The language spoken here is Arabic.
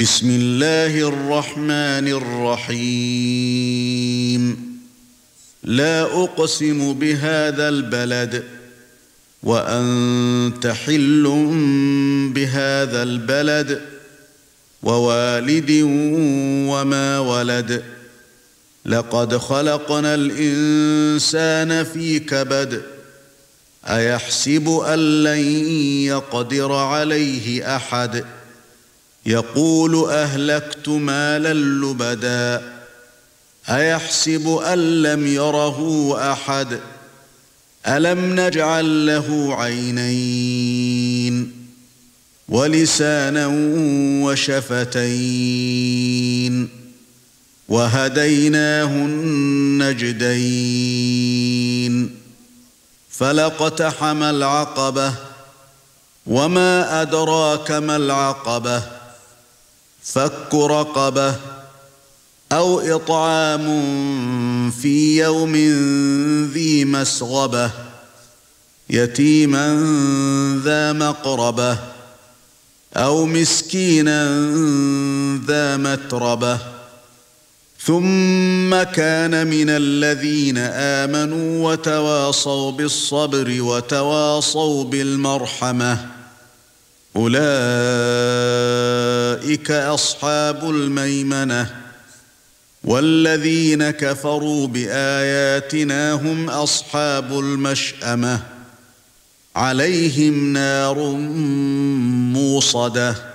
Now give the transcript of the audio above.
بسم الله الرحمن الرحيم لا اقسم بهذا البلد وانت حل بهذا البلد ووالد وما ولد لقد خلقنا الانسان في كبد ايحسب ان لن يقدر عليه احد يقول اهلكت مالا لبدا ايحسب ان لم يره احد الم نجعل له عينين ولسانا وشفتين وهديناه النجدين فلقتحم العقبه وما ادراك ما العقبه فك رقبه او اطعام في يوم ذي مسغبه يتيما ذا مقربه او مسكينا ذا متربه ثم كان من الذين امنوا وتواصوا بالصبر وتواصوا بالمرحمه اولئك اولئك اصحاب الميمنه والذين كفروا باياتنا هم اصحاب المشامه عليهم نار موصده